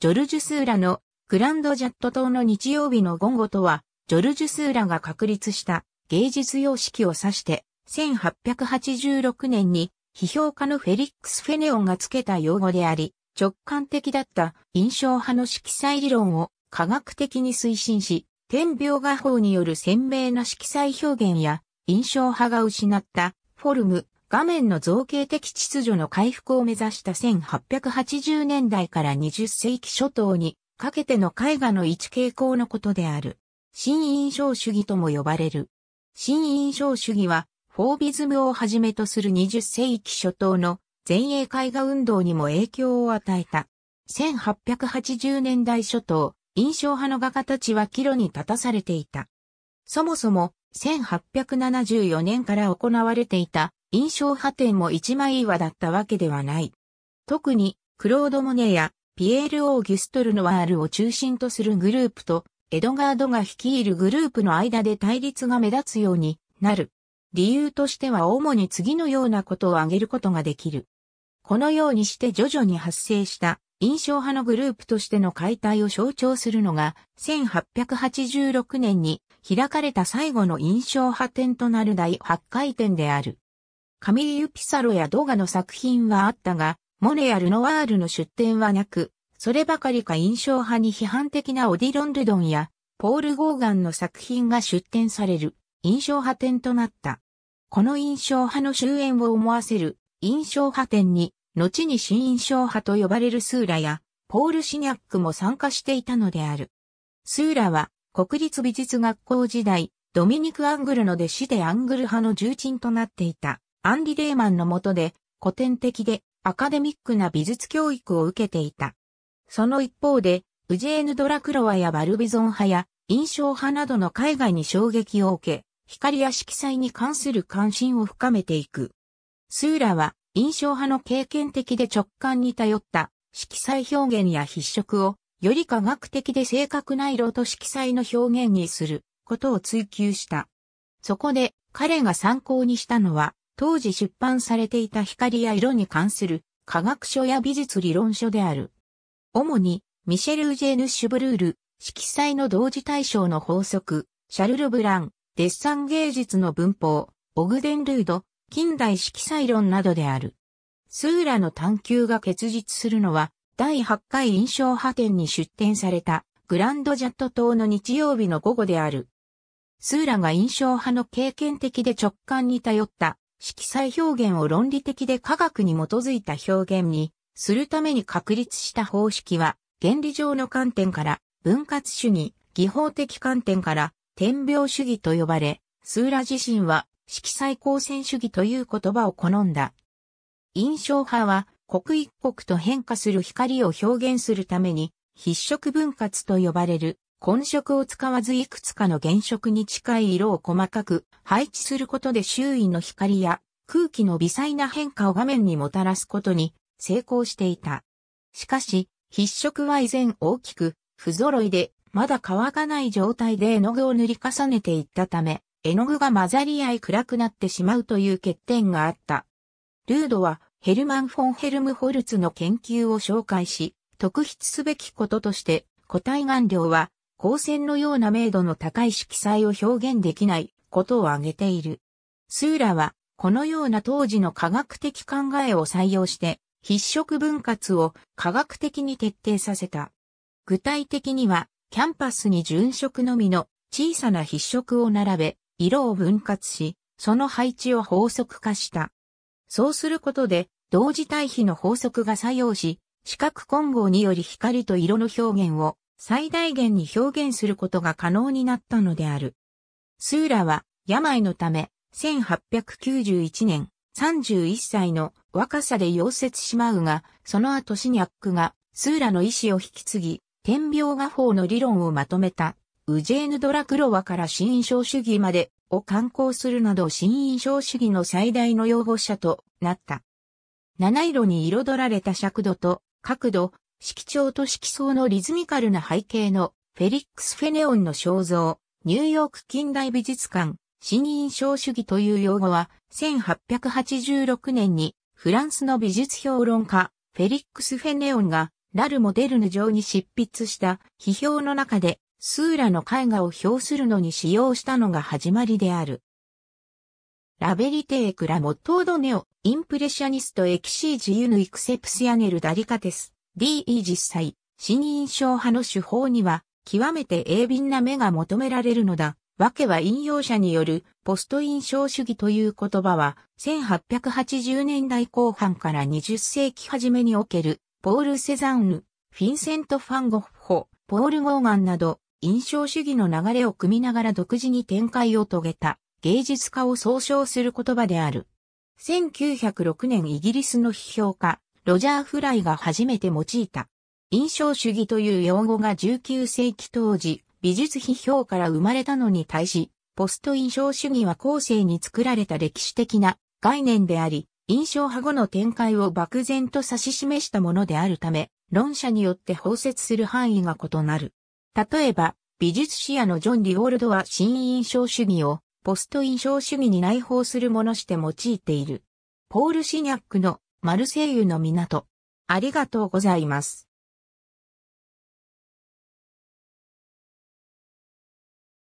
ジョルジュスーラのグランドジャット島の日曜日の午後とは、ジョルジュスーラが確立した芸術様式を指して、1886年に批評家のフェリックス・フェネオンがつけた用語であり、直感的だった印象派の色彩理論を科学的に推進し、天描画法による鮮明な色彩表現や印象派が失ったフォルム、画面の造形的秩序の回復を目指した1880年代から20世紀初頭にかけての絵画の一傾向のことである。新印象主義とも呼ばれる。新印象主義は、フォービズムをはじめとする20世紀初頭の前衛絵画運動にも影響を与えた。1880年代初頭、印象派の画家たちは岐路に立たされていた。そもそも、1874年から行われていた印象派展も一枚岩だったわけではない。特に、クロード・モネやピエール・オーギュストル・ノワールを中心とするグループと、エドガードが率いるグループの間で対立が目立つようになる。理由としては主に次のようなことを挙げることができる。このようにして徐々に発生した印象派のグループとしての解体を象徴するのが、1886年に開かれた最後の印象派展となる第8回展である。カミーユ・ピサロやドガの作品はあったが、モネやルノワールの出展はなく、そればかりか印象派に批判的なオディロン・ルドンや、ポール・ゴーガンの作品が出展される、印象派展となった。この印象派の終焉を思わせる、印象派展に、後に新印象派と呼ばれるスーラや、ポール・シニャックも参加していたのである。スーラは、国立美術学校時代、ドミニク・アングルの弟子でアングル派の重鎮となっていた。アンディ・レーマンの下で古典的でアカデミックな美術教育を受けていた。その一方で、ウジェーヌ・ドラクロワやバルビゾン派や印象派などの海外に衝撃を受け、光や色彩に関する関心を深めていく。スーラは印象派の経験的で直感に頼った色彩表現や筆色をより科学的で正確な色と色彩の表現にすることを追求した。そこで彼が参考にしたのは当時出版されていた光や色に関する科学書や美術理論書である。主に、ミシェル・ジェヌ・シュブルール、色彩の同時対象の法則、シャルル・ブラン、デッサン芸術の文法、オグデン・ルード、近代色彩論などである。スーラの探求が結実するのは、第8回印象派展に出展された、グランドジャット島の日曜日の午後である。スーラが印象派の経験的で直感に頼った色彩表現を論理的で科学に基づいた表現にするために確立した方式は、原理上の観点から分割主義、技法的観点から点描主義と呼ばれ、スーラ自身は色彩光線主義という言葉を好んだ。印象派は刻一刻と変化する光を表現するために、筆色分割と呼ばれる混色を使わずいくつかの原色に近い色を細かく配置することで周囲の光や空気の微細な変化を画面にもたらすことに成功していた。しかし、筆色は依然大きく、不揃いで、まだ乾かない状態で絵の具を塗り重ねていったため、絵の具が混ざり合い暗くなってしまうという欠点があった。ルードは、ヘルマン・フォン・ヘルムホルツの研究を紹介し、特筆すべきこととして、固体顔料は光線のような明度の高い色彩を表現できないことを挙げている。スーラは、このような当時の科学的考えを採用して、筆色分割を科学的に徹底させた。具体的には、キャンパスに純色のみの小さな筆色を並べ、色を分割し、その配置を法則化した。そうすることで、同時対比の法則が作用し、視覚混合により光と色の表現を最大限に表現することが可能になったのである。スーラは病のため1891年31歳の若さで溶接しまうが、その後シニャックがスーラの意志を引き継ぎ、天平画法の理論をまとめた、ウジェーヌ・ドラクロワから新印象主義までを刊行するなど新印象主義の最大の擁護者となった。七色に彩られた尺度と角度、色調と色相のリズミカルな背景のフェリックス・フェネオンの肖像、ニューヨーク近代美術館、新印象主義という用語は、1886年にフランスの美術評論家、フェリックス・フェネオンが、ラル・モデルヌ上に執筆した批評の中で、スーラの絵画を評するのに使用したのが始まりである。ラベリテークラモトードネオ、インプレシャニストエキシージユヌイクセプシアネルダリカテス。DE 実際、新印象派の手法には、極めて鋭敏な目が求められるのだ。わけは引用者によるポスト印象主義という言葉は1880年代後半から20世紀初めにおけるポール・セザンヌ、フィンセント・ファンゴッホ、ポール・ゴーガンなど印象主義の流れを組みながら独自に展開を遂げた芸術家を総称する言葉である。1906年イギリスの批評家、ロジャー・フライが初めて用いた。印象主義という用語が19世紀当時、美術批評から生まれたのに対し、ポスト印象主義は後世に作られた歴史的な概念であり、印象派後の展開を漠然と指し示したものであるため、論者によって包摂する範囲が異なる。例えば、美術史野のジョン・リオールドは新印象主義をポスト印象主義に内包するものして用いている。ポール・シニャックのマルセイユの港。ありがとうございます。